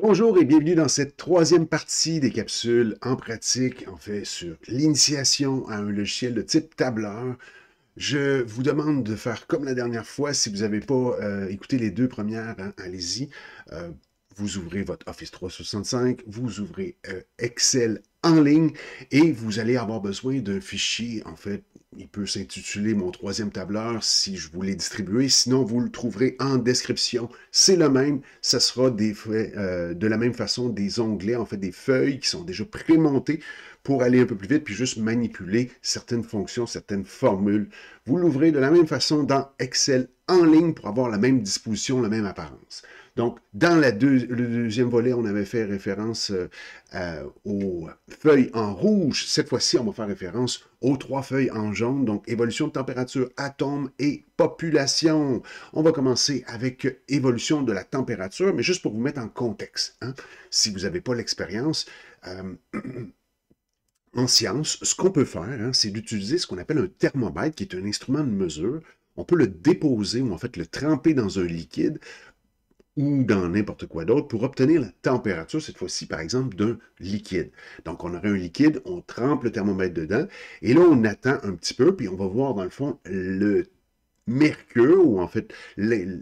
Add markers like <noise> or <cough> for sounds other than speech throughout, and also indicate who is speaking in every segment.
Speaker 1: Bonjour et bienvenue dans cette troisième partie des capsules en pratique, en fait, sur l'initiation à un logiciel de type tableur. Je vous demande de faire comme la dernière fois, si vous n'avez pas euh, écouté les deux premières, hein, allez-y. Euh, vous ouvrez votre Office 365, vous ouvrez euh, Excel en ligne et vous allez avoir besoin d'un fichier. En fait, il peut s'intituler mon troisième tableur si je vous l'ai distribué. Sinon, vous le trouverez en description. C'est le même. Ça sera des, euh, de la même façon des onglets, en fait, des feuilles qui sont déjà prémontées pour aller un peu plus vite, puis juste manipuler certaines fonctions, certaines formules. Vous l'ouvrez de la même façon dans Excel en ligne pour avoir la même disposition, la même apparence. Donc, dans le deuxième volet, on avait fait référence euh, au feuilles en rouge. Cette fois-ci, on va faire référence aux trois feuilles en jaune, donc évolution de température, atomes et population. On va commencer avec évolution de la température, mais juste pour vous mettre en contexte. Hein. si vous n'avez pas l'expérience, euh, <clears throat> en science, ce qu'on peut faire, hein, c'est d'utiliser ce qu'on appelle un thermomètre, qui est un instrument de mesure. On peut le déposer ou en fait le tremper dans un liquide ou dans n'importe quoi d'autre pour obtenir la température, cette fois-ci par exemple, d'un liquide. Donc on aurait un liquide, on trempe le thermomètre dedans et là on attend un petit peu puis on va voir dans le fond le mercure ou en fait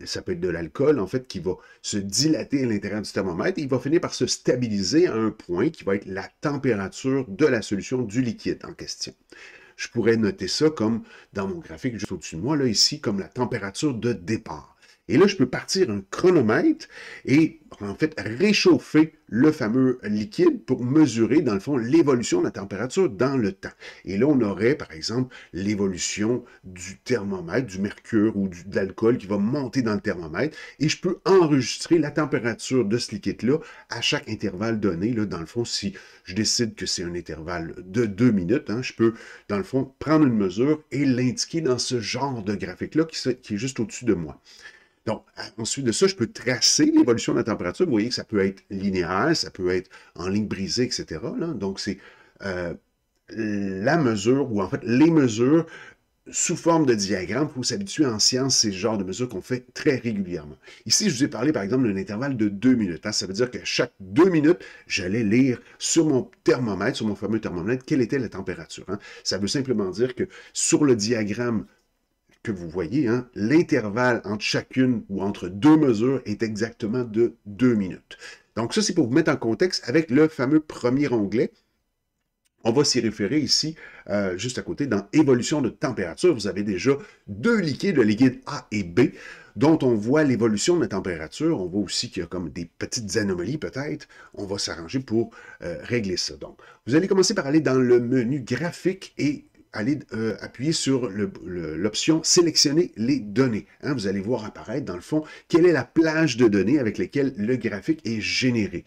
Speaker 1: ça peut être de l'alcool en fait qui va se dilater à l'intérieur du thermomètre et il va finir par se stabiliser à un point qui va être la température de la solution du liquide en question je pourrais noter ça comme dans mon graphique juste au-dessus de moi, là, ici, comme la température de départ. Et là, je peux partir un chronomètre et en fait réchauffer le fameux liquide pour mesurer, dans le fond, l'évolution de la température dans le temps. Et là, on aurait, par exemple, l'évolution du thermomètre, du mercure ou de l'alcool qui va monter dans le thermomètre. Et je peux enregistrer la température de ce liquide-là à chaque intervalle donné. Là, dans le fond, si je décide que c'est un intervalle de deux minutes, hein, je peux, dans le fond, prendre une mesure et l'indiquer dans ce genre de graphique-là qui est juste au-dessus de moi. Donc, ensuite de ça, je peux tracer l'évolution de la température. Vous voyez que ça peut être linéaire, ça peut être en ligne brisée, etc. Donc, c'est euh, la mesure, ou en fait, les mesures sous forme de diagramme. Il faut s'habituer en science, c'est le genre de mesures qu'on fait très régulièrement. Ici, je vous ai parlé, par exemple, d'un intervalle de deux minutes. Hein. Ça veut dire que chaque deux minutes, j'allais lire sur mon thermomètre, sur mon fameux thermomètre, quelle était la température. Hein. Ça veut simplement dire que sur le diagramme que vous voyez, hein, l'intervalle entre chacune ou entre deux mesures est exactement de deux minutes. Donc ça, c'est pour vous mettre en contexte avec le fameux premier onglet. On va s'y référer ici, euh, juste à côté, dans évolution de température. Vous avez déjà deux liquides, le liquide A et B, dont on voit l'évolution de la température. On voit aussi qu'il y a comme des petites anomalies peut-être. On va s'arranger pour euh, régler ça. Donc, vous allez commencer par aller dans le menu graphique et allez euh, appuyer sur l'option Sélectionner les données. Hein, vous allez voir apparaître, dans le fond, quelle est la plage de données avec lesquelles le graphique est généré.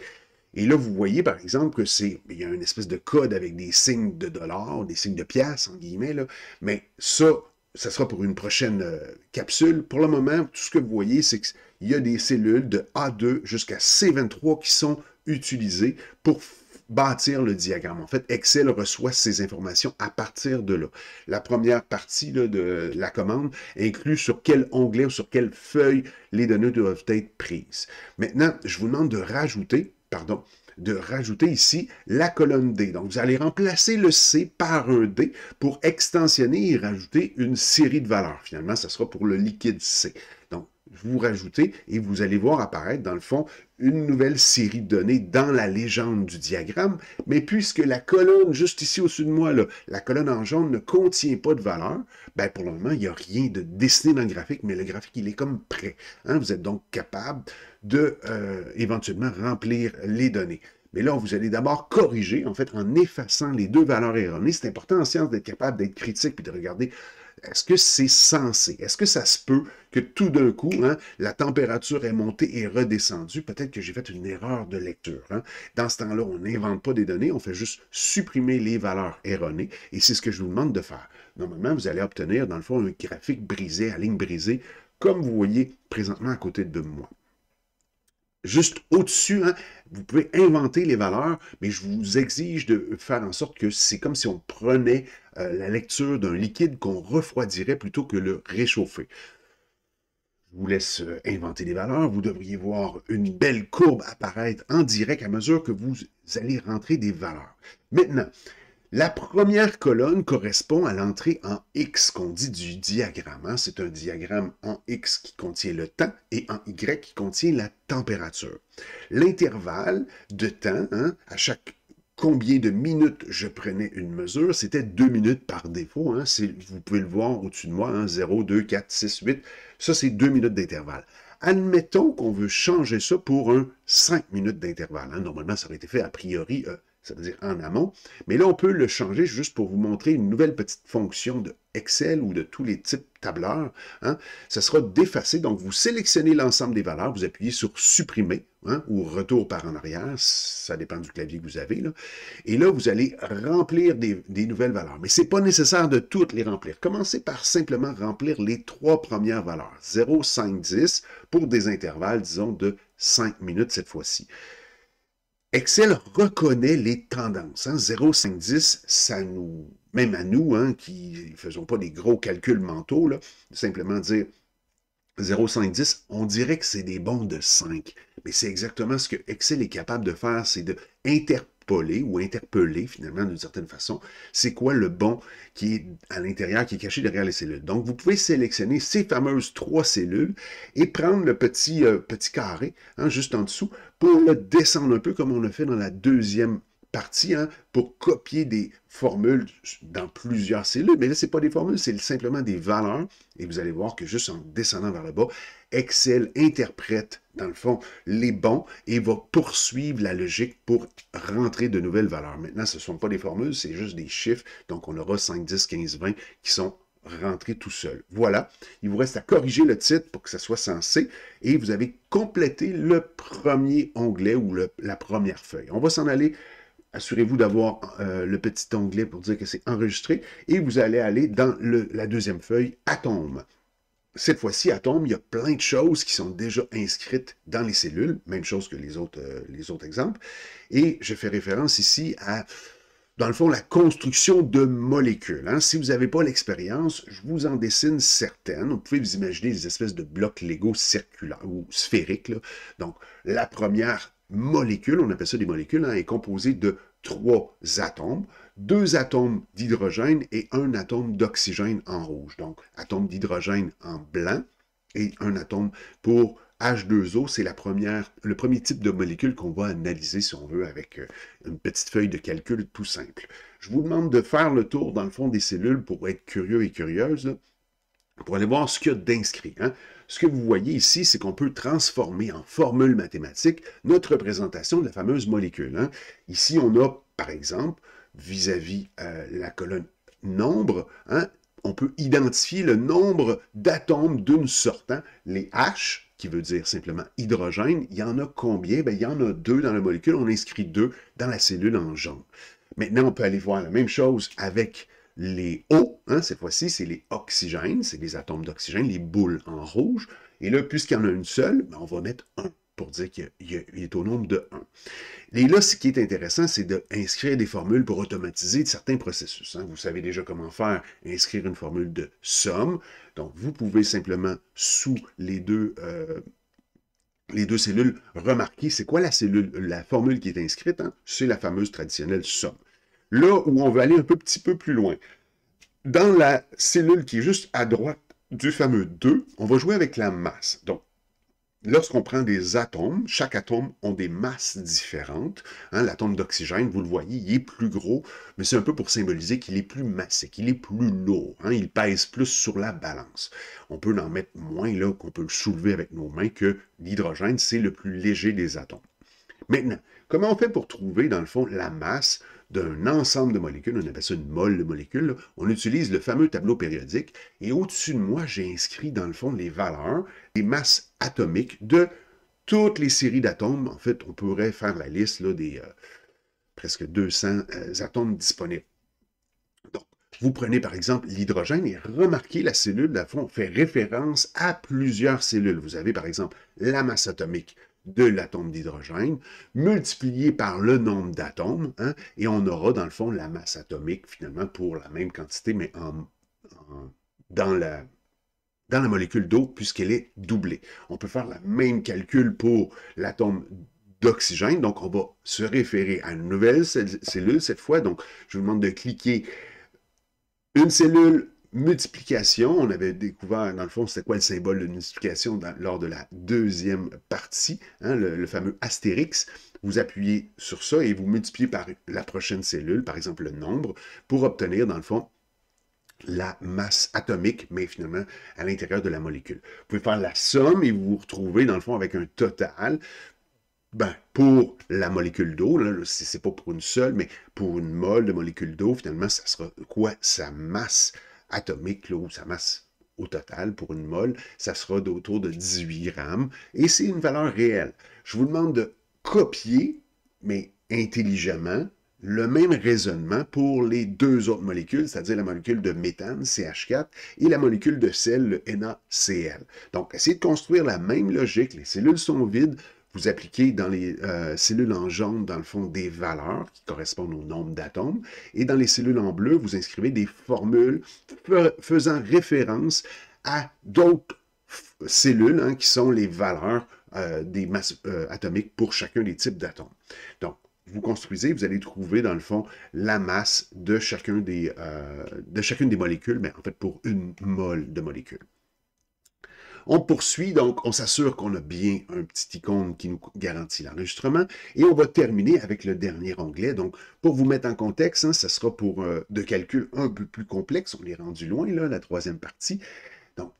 Speaker 1: Et là, vous voyez, par exemple, que c'est, il y a une espèce de code avec des signes de dollars, des signes de pièces, en guillemets, mais ça, ça sera pour une prochaine euh, capsule. Pour le moment, tout ce que vous voyez, c'est qu'il y a des cellules de A2 jusqu'à C23 qui sont utilisées pour bâtir le diagramme. En fait, Excel reçoit ces informations à partir de là. La première partie de la commande inclut sur quel onglet ou sur quelle feuille les données doivent être prises. Maintenant, je vous demande de rajouter, pardon, de rajouter ici la colonne D. Donc, vous allez remplacer le C par un D pour extensionner et rajouter une série de valeurs. Finalement, ce sera pour le liquide C vous rajoutez et vous allez voir apparaître, dans le fond, une nouvelle série de données dans la légende du diagramme. Mais puisque la colonne juste ici au-dessus de moi, la colonne en jaune ne contient pas de valeur, ben pour le moment, il n'y a rien de dessiné dans le graphique, mais le graphique, il est comme prêt. Hein. Vous êtes donc capable de euh, éventuellement remplir les données. Mais là, vous allez d'abord corriger, en fait, en effaçant les deux valeurs erronées. C'est important en science d'être capable d'être critique puis de regarder est-ce que c'est censé? Est-ce que ça se peut que tout d'un coup, hein, la température est montée et redescendue? Peut-être que j'ai fait une erreur de lecture. Hein. Dans ce temps-là, on n'invente pas des données, on fait juste supprimer les valeurs erronées. Et c'est ce que je vous demande de faire. Normalement, vous allez obtenir, dans le fond, un graphique brisé, à ligne brisée, comme vous voyez présentement à côté de moi juste au-dessus. Hein. Vous pouvez inventer les valeurs, mais je vous exige de faire en sorte que c'est comme si on prenait euh, la lecture d'un liquide qu'on refroidirait plutôt que le réchauffer. Je vous laisse euh, inventer les valeurs. Vous devriez voir une belle courbe apparaître en direct à mesure que vous allez rentrer des valeurs. Maintenant, la première colonne correspond à l'entrée en X qu'on dit du diagramme. Hein. C'est un diagramme en X qui contient le temps et en Y qui contient la température. L'intervalle de temps, hein, à chaque combien de minutes je prenais une mesure, c'était deux minutes par défaut. Hein. Vous pouvez le voir au-dessus de moi, 0, 2, 4, 6, 8. Ça, c'est deux minutes d'intervalle. Admettons qu'on veut changer ça pour un 5 minutes d'intervalle. Normalement, ça aurait été fait a priori euh, c'est-à-dire en amont. Mais là, on peut le changer juste pour vous montrer une nouvelle petite fonction de Excel ou de tous les types tableurs. Hein. Ça sera d'effacer. Donc, vous sélectionnez l'ensemble des valeurs, vous appuyez sur Supprimer hein, ou Retour par en arrière. Ça dépend du clavier que vous avez. Là. Et là, vous allez remplir des, des nouvelles valeurs. Mais ce n'est pas nécessaire de toutes les remplir. Commencez par simplement remplir les trois premières valeurs, 0, 5, 10, pour des intervalles, disons, de 5 minutes cette fois-ci. Excel reconnaît les tendances. Hein, 0, 10, ça nous, même à nous, hein, qui ne faisons pas des gros calculs mentaux, là, simplement dire 0, 5, 10, on dirait que c'est des bons de 5. Mais c'est exactement ce que Excel est capable de faire, c'est d'interpréter ou interpeller finalement d'une certaine façon, c'est quoi le bon qui est à l'intérieur, qui est caché derrière les cellules. Donc vous pouvez sélectionner ces fameuses trois cellules et prendre le petit, euh, petit carré hein, juste en dessous pour le descendre un peu comme on le fait dans la deuxième Partie hein, pour copier des formules dans plusieurs cellules. Mais là, ce n'est pas des formules, c'est simplement des valeurs. Et vous allez voir que juste en descendant vers le bas, Excel interprète, dans le fond, les bons et va poursuivre la logique pour rentrer de nouvelles valeurs. Maintenant, ce ne sont pas des formules, c'est juste des chiffres. Donc, on aura 5, 10, 15, 20 qui sont rentrés tout seul. Voilà, il vous reste à corriger le titre pour que ça soit sensé et vous avez complété le premier onglet ou la première feuille. On va s'en aller Assurez-vous d'avoir euh, le petit onglet pour dire que c'est enregistré et vous allez aller dans la deuxième feuille Atome. Cette fois-ci, Atome, il y a plein de choses qui sont déjà inscrites dans les cellules, même chose que les autres, euh, exemples. Et je fais référence ici à dans le fond, la construction de molécules. Hein. Si vous n'avez pas l'expérience, je vous en dessine certaines. Vous pouvez vous imaginer des espèces de blocs Lego circulaires ou sphériques. Donc, la première molécule, on appelle ça des molécules, hein, est composé de trois atomes, deux atomes d'hydrogène et un atome d'oxygène en rouge. Donc, atome d'hydrogène en blanc et un atome pour H2O, c'est la première, le premier type de molécule qu'on va analyser, si on veut, avec euh, une petite feuille de calcul tout simple. Je vous demande de faire le tour, dans le fond, des cellules pour être curieux et curieuse, pour aller voir ce qu'il y a d'inscrit. Hein. Ce que vous voyez ici, c'est qu'on peut transformer en formule mathématique notre représentation de la fameuse molécule. Hein. Ici, on a, par exemple, vis-à-vis euh, la colonne nombre, hein, on peut identifier le nombre d'atomes d'une sorte. Hein. Les H, qui veut dire simplement hydrogène, il y en a combien? Ben, il y en a deux dans la molécule, on inscrit deux dans la cellule en jaune. Maintenant, on peut aller voir la même chose avec les O, hein, cette fois-ci, c'est les oxygènes, c'est les atomes d'oxygène, les boules en rouge. Et là, puisqu'il y en a une seule, ben, on va mettre 1 pour dire qu'il est au nombre de 1. Et là, ce qui est intéressant, c'est d'inscrire des formules pour automatiser certains processus. Hein. Vous savez déjà comment faire, inscrire une formule de somme. Donc, vous pouvez simplement, sous les deux... Euh, les deux cellules, remarquer c'est quoi la cellule, la formule qui est inscrite? Hein. C'est la fameuse traditionnelle somme là où on va aller un peu, petit peu plus loin. Dans la cellule qui est juste à droite du fameux 2, on va jouer avec la masse. Donc, lorsqu'on prend des atomes, chaque atome a des masses différentes. Hein, l'atome d'oxygène, vous le voyez, il est plus gros, mais c'est un peu pour symboliser qu'il est plus massé, qu'il est plus lourd. Hein, il pèse plus sur la balance. On peut en mettre moins là qu'on peut le soulever avec nos mains que l'hydrogène, c'est le plus léger des atomes. Maintenant, comment on fait pour trouver, dans le fond, la masse d'un ensemble de molécules, on appelle ça une molle de molécules, on utilise le fameux tableau périodique, et au-dessus de moi, j'ai inscrit, dans le fond, les valeurs, les masses atomiques de toutes les séries d'atomes. En fait, on pourrait faire la liste des euh, presque 200 euh, atomes disponibles. Donc, vous prenez par exemple l'hydrogène et remarquez la cellule, Là, fond, fait référence à plusieurs cellules. Vous avez par exemple la masse atomique de l'atome d'hydrogène, multiplié par le nombre d'atomes, hein, et on aura dans le fond la masse atomique finalement pour la même quantité, mais en, dans la dans la molécule d'eau puisqu'elle est doublée. On peut faire le même calcul pour l'atome d'oxygène. Donc, on va se référer à une nouvelle cellule cette fois. Donc, je vous demande de cliquer une cellule, multiplication, on avait découvert, dans le fond, c'était quoi le symbole de multiplication lors de la deuxième partie, hein, le, fameux astérix. Vous appuyez sur ça et vous multipliez par la prochaine cellule, par exemple le nombre, pour obtenir, dans le fond, la masse atomique, mais finalement à l'intérieur de la molécule. Vous pouvez faire la somme et vous vous retrouvez, dans le fond, avec un total. Ben, pour la molécule d'eau, ce c'est pas pour une seule, mais pour une molle de molécule d'eau, finalement, ça sera quoi? Sa masse atomique là, sa masse au total pour une mole, ça sera d'autour de 18 grammes et c'est une valeur réelle. Je vous demande de copier, mais intelligemment, le même raisonnement pour les deux autres molécules, c'est-à-dire la molécule de méthane, CH4, et la molécule de sel, le NaCl. Donc, essayez de construire la même logique. Les cellules sont vides, vous appliquez dans les euh, cellules en jaune, dans le fond, des valeurs qui correspondent au nombre d'atomes. Et dans les cellules en bleu, vous inscrivez des formules faisant référence à d'autres cellules hein, qui sont les valeurs euh, des masses euh, atomiques pour chacun des types d'atomes. Donc, vous construisez, vous allez trouver dans le fond la masse de, chacun de chacune des molécules, mais en fait pour une mole de molécules. On poursuit, donc on s'assure qu'on a bien un petit icône qui nous garantit l'enregistrement. Et on va terminer avec le dernier onglet. Donc, pour vous mettre en contexte, ça hein, sera pour des euh, de calculs un peu plus complexes. On est rendu loin, là, la troisième partie. Donc,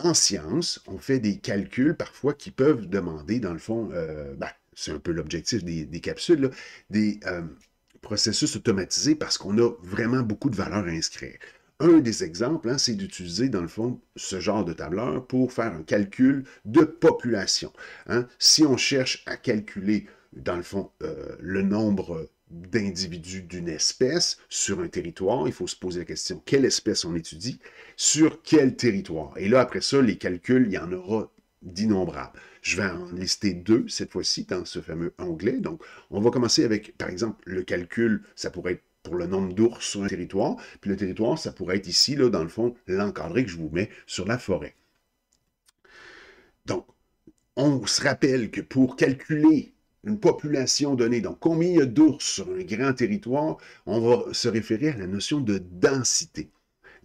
Speaker 1: en science, on fait des calculs parfois qui peuvent demander, dans le fond, euh, ben, c'est un peu l'objectif des, capsules, des euh, processus automatisés parce qu'on a vraiment beaucoup de valeurs à inscrire un des exemples, hein, c'est d'utiliser dans le fond ce genre de tableur pour faire un calcul de population. Hein. Si on cherche à calculer dans le fond euh, le nombre d'individus d'une espèce sur un territoire, il faut se poser la question quelle espèce on étudie, sur quel territoire. Et là, après ça, les calculs, il y en aura d'innombrables. Je vais en lister deux cette fois-ci dans ce fameux onglet. Donc, on va commencer avec, par exemple, le calcul, ça pourrait être pour le nombre d'ours sur un territoire. Puis le territoire, ça pourrait être ici, là, dans le fond, l'encadré que je vous mets sur la forêt. Donc, on se rappelle que pour calculer une population donnée, donc combien il y a d'ours sur un grand territoire, on va se référer à la notion de densité.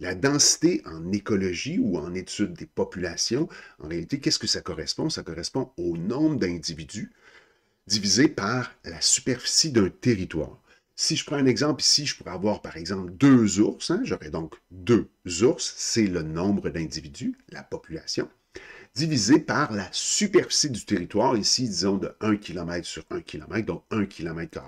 Speaker 1: La densité en écologie ou en étude des populations, en réalité, qu'est-ce que ça correspond? Ça correspond au nombre d'individus divisé par la superficie d'un territoire. Si je prends un exemple ici, je pourrais avoir par exemple deux ours. Hein, j'aurais donc deux ours, c'est le nombre d'individus, la population, divisé par la superficie du territoire, ici disons de 1 km sur 1 km, donc 1 km.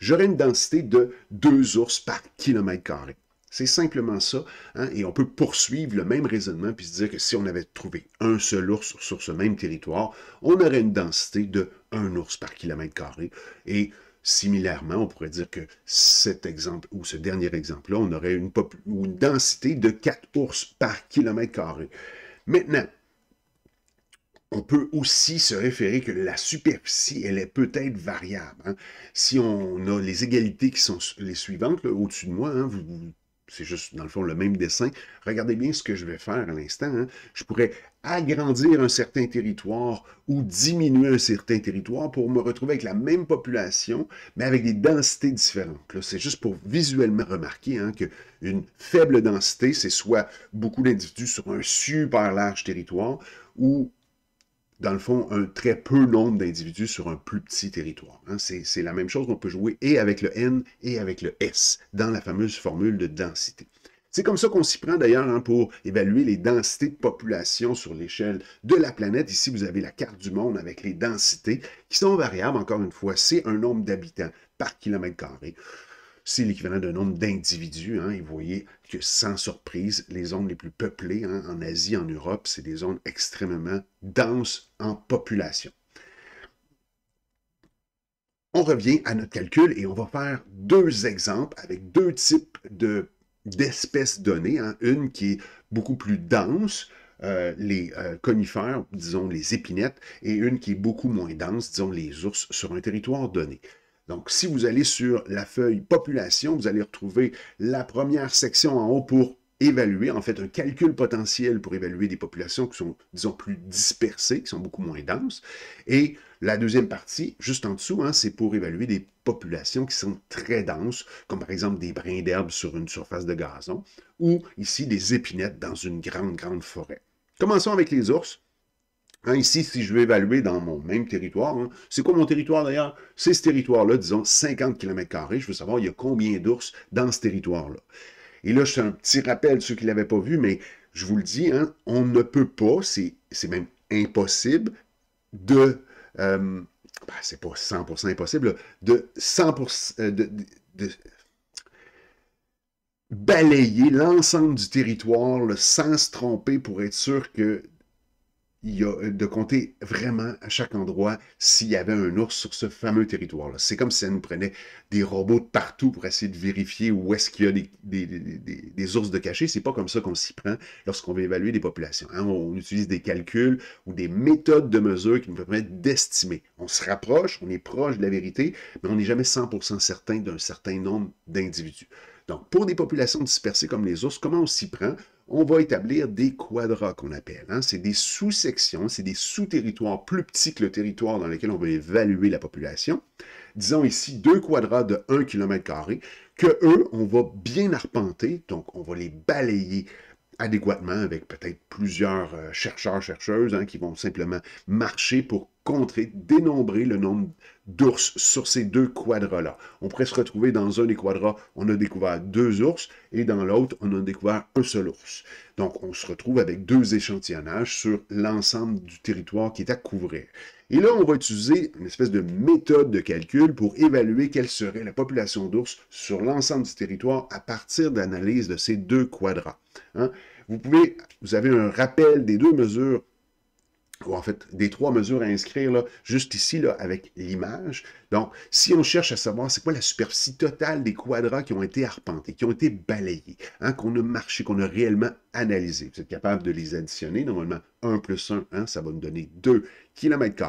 Speaker 1: J'aurais une densité de deux ours par kilomètre carré. C'est simplement ça. Hein, et on peut poursuivre le même raisonnement puis se dire que si on avait trouvé un seul ours sur, ce même territoire, on aurait une densité de 1 ours par kilomètre carré. Et Similairement, on pourrait dire que cet exemple ou ce dernier exemple-là, on aurait une, densité de 4 ours par kilomètre carré. Maintenant, on peut aussi se référer que la superficie, elle est peut-être variable. Hein. Si on a les égalités qui sont les suivantes, au-dessus de moi, hein, vous c'est juste, dans le fond, le même dessin. Regardez bien ce que je vais faire à l'instant. Hein. Je pourrais agrandir un certain territoire ou diminuer un certain territoire pour me retrouver avec la même population, mais avec des densités différentes. C'est juste pour visuellement remarquer hein, qu'une faible densité, c'est soit beaucoup d'individus sur un super large territoire, ou dans le fond, un très peu nombre d'individus sur un plus petit territoire. Hein. C'est la même chose qu'on peut jouer et avec le N et avec le S, dans la fameuse formule de densité. C'est comme ça qu'on s'y prend d'ailleurs hein, pour évaluer les densités de population sur l'échelle de la planète. Ici, vous avez la carte du monde avec les densités qui sont variables. Encore une fois, c'est un nombre d'habitants par kilomètre carré c'est l'équivalent d'un nombre d'individus. Hein. et vous voyez que sans surprise, les zones les plus peuplées hein, en Asie, en Europe, c'est des zones extrêmement denses en population. On revient à notre calcul et on va faire deux exemples avec deux types d'espèces données. Hein. une qui est beaucoup plus dense, euh, les euh, conifères, disons les épinettes, et une qui est beaucoup moins dense, disons les ours, sur un territoire donné. Donc, si vous allez sur la feuille population, vous allez retrouver la première section en haut pour évaluer, en fait, un calcul potentiel pour évaluer des populations qui sont, disons, plus dispersées, qui sont beaucoup moins denses. Et la deuxième partie, juste en dessous, hein, c'est pour évaluer des populations qui sont très denses, comme par exemple des brins d'herbe sur une surface de gazon, ou ici des épinettes dans une grande, grande forêt. Commençons avec les ours. Hein, ici, si je veux évaluer dans mon même territoire, hein, c'est quoi mon territoire d'ailleurs? C'est ce territoire-là, disons 50 km, je veux savoir il y a combien d'ours dans ce territoire-là. Et là, je un petit rappel, ceux qui ne l'avaient pas vu, mais je vous le dis, hein, on ne peut pas, c'est même impossible, de, euh, ben, c'est pas 100% impossible, de 100%, euh, de, balayer l'ensemble du territoire sans se tromper pour être sûr que il y a euh, de compter vraiment à chaque endroit s'il y avait un ours sur ce fameux territoire-là. C'est comme si ça nous prenait des robots de partout pour essayer de vérifier où est-ce qu'il y a des, ours de cachés. C'est pas comme ça qu'on s'y prend lorsqu'on veut évaluer des populations. Hein. On, on, utilise des calculs ou des méthodes de mesure qui nous permettent d'estimer. On se rapproche, on est proche de la vérité, mais on n'est jamais 100% certain d'un certain nombre d'individus. Donc, pour des populations dispersées comme les ours, comment on s'y prend? on va établir des quadras qu'on appelle. Hein. C'est des sous-sections, c'est des sous-territoires plus petits que le territoire dans lequel on veut évaluer la population. Disons ici deux quadras de 1 km, que eux, on va bien arpenter, donc on va les balayer adéquatement avec peut-être plusieurs euh, chercheurs, chercheuses hein, qui vont simplement marcher pour contrer, dénombrer le nombre d'ours sur ces deux quadras-là. On pourrait se retrouver dans un des quadras, on a découvert deux ours, et dans l'autre, on a découvert un seul ours. Donc, on se retrouve avec deux échantillonnages sur l'ensemble du territoire qui est à couvrir. Et là, on va utiliser une espèce de méthode de calcul pour évaluer quelle serait la population d'ours sur l'ensemble du territoire à partir d'analyse de ces deux quadras. Hein. Vous pouvez, vous avez un rappel des deux mesures en fait des trois mesures à inscrire là, juste ici là, avec l'image. Donc, si on cherche à savoir c'est quoi la superficie totale des quadrats qui ont été arpentés, qui ont été balayés, hein, qu'on a marché, qu'on a réellement analysé, vous êtes capable de les additionner. Normalement, 1 plus 1, hein, ça va nous donner 2 km.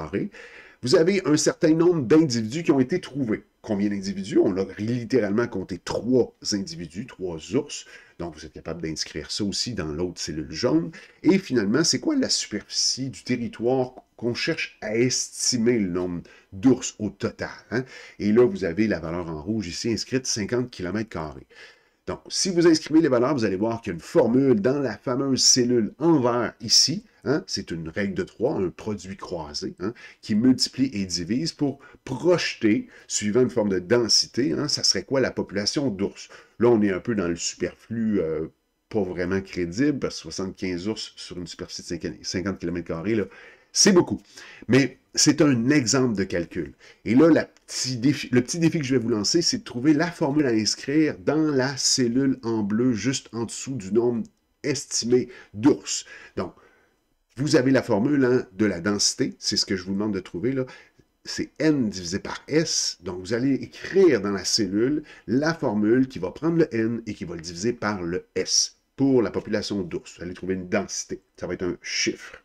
Speaker 1: Vous avez un certain nombre d'individus qui ont été trouvés combien d'individus? On a littéralement compté trois individus, trois ours. Donc, vous êtes capable d'inscrire ça aussi dans l'autre cellule jaune. Et finalement, c'est quoi la superficie du territoire qu'on cherche à estimer le nombre d'ours au total? Hein? Et là, vous avez la valeur en rouge ici inscrite, 50 km donc, si vous inscrivez les valeurs, vous allez voir qu'il y a une formule dans la fameuse cellule en vert ici. Hein. c'est une règle de 3, un produit croisé, hein, qui multiplie et divise pour projeter, suivant une forme de densité, hein, ça serait quoi la population d'ours? Là, on est un peu dans le superflu euh, pas vraiment crédible, 75 ours sur une superficie de 50 km, c'est beaucoup. Mais c'est un exemple de calcul. Et là, le petit défi que je vais vous lancer, c'est de trouver la formule à inscrire dans la cellule en bleu, juste en dessous du nombre estimé d'ours. Donc, vous avez la formule hein, de la densité, c'est ce que je vous demande de trouver là. C'est n divisé par s, donc vous allez écrire dans la cellule la formule qui va prendre le n et qui va le diviser par le s pour la population d'ours. Vous allez trouver une densité, ça va être un chiffre.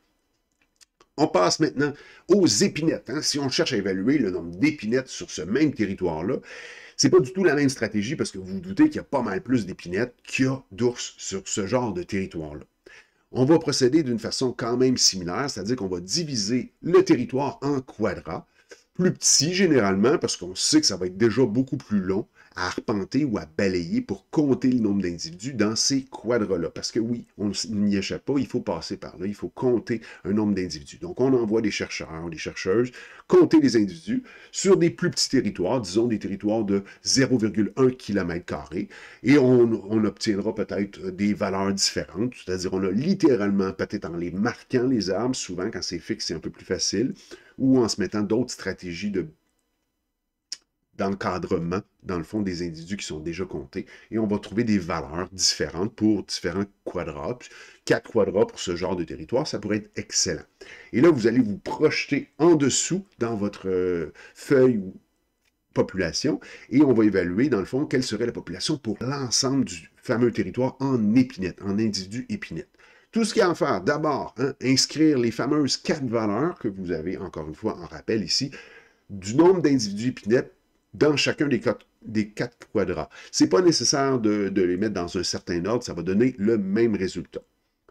Speaker 1: On passe maintenant aux épinettes. Hein. Si on cherche à évaluer le nombre d'épinettes sur ce même territoire-là, ce n'est pas du tout la même stratégie parce que vous vous doutez qu'il y a pas mal plus d'épinettes qu'il y a d'ours sur ce genre de territoire-là. On va procéder d'une façon quand même similaire, c'est-à-dire qu'on va diviser le territoire en quadrats, plus petits généralement parce qu'on sait que ça va être déjà beaucoup plus long à arpenter ou à balayer pour compter le nombre d'individus dans ces quadras-là. Parce que oui, on n'y échappe pas, il faut passer par là, il faut compter un nombre d'individus. Donc on envoie des chercheurs, des chercheuses, compter les individus sur des plus petits territoires, disons des territoires de 0,1 km, et on, on obtiendra peut-être euh, des valeurs différentes, c'est-à-dire on a littéralement, peut-être en les marquant les arbres, souvent quand c'est fixe, c'est un peu plus facile, ou en se mettant d'autres stratégies de cadrement, dans le fond, des individus qui sont déjà comptés. Et on va trouver des valeurs différentes pour différents quadrats. Quatre quadrats pour ce genre de territoire, ça pourrait être excellent. Et là, vous allez vous projeter en dessous dans votre euh, feuille population et on va évaluer, dans le fond, quelle serait la population pour l'ensemble du fameux territoire en épinette, en individus épinette. Tout ce qu'il y a à faire, d'abord, hein, inscrire les fameuses quatre valeurs que vous avez, encore une fois, en rappel ici, du nombre d'individus épinettes dans chacun des quatre, des quatre quadrats. Ce n'est pas nécessaire de, les mettre dans un certain ordre, ça va donner le même résultat.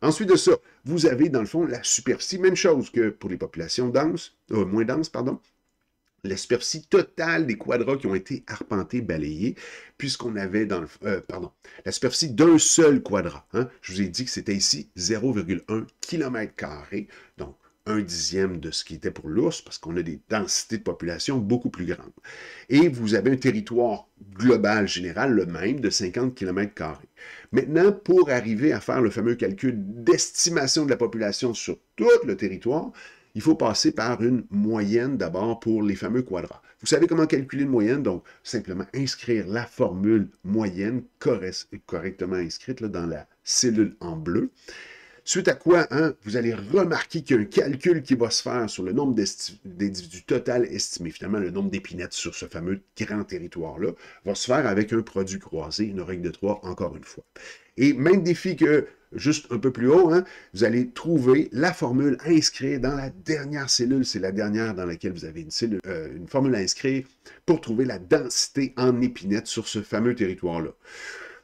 Speaker 1: Ensuite de ça, vous avez dans le fond la superficie, même chose que pour les populations denses, euh, moins denses, pardon, la superficie totale des quadrats qui ont été arpentés, balayés, puisqu'on avait dans le... Euh, pardon, la superficie d'un seul quadrat. Hein. Je vous ai dit que c'était ici 0,1 km. Donc, un dixième de ce qui était pour l'ours, parce qu'on a des densités de population beaucoup plus grandes. Et vous avez un territoire global général, le même, de 50 km. Maintenant, pour arriver à faire le fameux calcul d'estimation de la population sur tout le territoire, il faut passer par une moyenne d'abord pour les fameux quadrats. Vous savez comment calculer une moyenne, donc simplement inscrire la formule moyenne correctement inscrite dans la cellule en bleu. Suite à quoi, hein, vous allez remarquer qu'il un calcul qui va se faire sur le nombre d'individus total estimé. Finalement, le nombre d'épinettes sur ce fameux grand territoire-là va se faire avec un produit croisé, une règle de trois encore une fois. Et même défi que juste un peu plus haut, hein, vous allez trouver la formule inscrite dans la dernière cellule. C'est la dernière dans laquelle vous avez une, euh, une formule inscrite, pour trouver la densité en épinettes sur ce fameux territoire-là.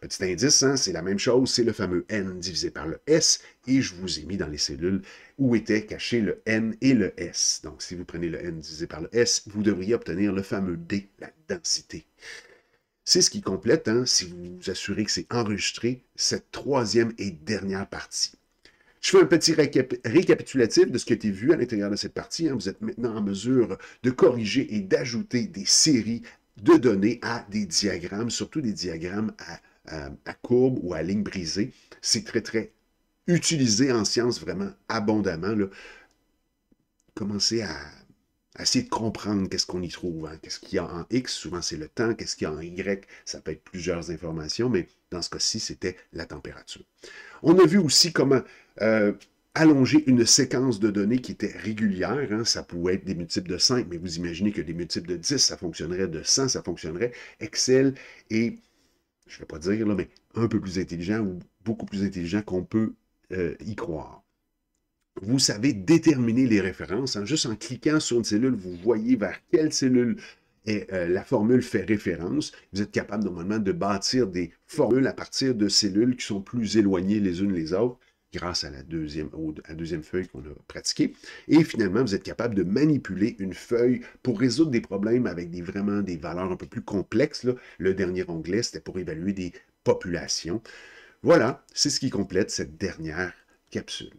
Speaker 1: Petit indice, hein, c'est la même chose, c'est le fameux N divisé par le S, et je vous ai mis dans les cellules où étaient cachés le N et le S. Donc, si vous prenez le N divisé par le S, vous devriez obtenir le fameux D, la densité. C'est ce qui complète, hein, si vous vous assurez que c'est enregistré, cette troisième et dernière partie. Je fais un petit récapitulatif de ce qui a été vu à l'intérieur de cette partie. Hein. Vous êtes maintenant en mesure de corriger et d'ajouter des séries de données à des diagrammes, surtout des diagrammes à à courbe ou à ligne brisée. C'est très, très utilisé en science vraiment abondamment. Là. Commencez à, essayer de comprendre qu'est-ce qu'on y trouve. Hein. Qu'est-ce qu'il y a en X, souvent c'est le temps. Qu'est-ce qu'il y a en Y, ça peut être plusieurs informations, mais dans ce cas-ci, c'était la température. On a vu aussi comment... Euh, allonger une séquence de données qui était régulière. Hein. ça pouvait être des multiples de 5, mais vous imaginez que des multiples de 10, ça fonctionnerait, de 100, ça fonctionnerait. Excel et je ne vais pas dire, mais un peu plus intelligent ou beaucoup plus intelligent qu'on peut euh, y croire. Vous savez déterminer les références. Hein. juste en cliquant sur une cellule, vous voyez vers quelle cellule euh, la formule fait référence. Vous êtes capable normalement de bâtir des formules à partir de cellules qui sont plus éloignées les unes les autres grâce à la deuxième, deuxième feuille qu'on a pratiquée. Et finalement, vous êtes capable de manipuler une feuille pour résoudre des problèmes avec des, vraiment des valeurs un peu plus complexes. Le dernier onglet, c'était pour évaluer des populations. Voilà, c'est ce qui complète cette dernière capsule.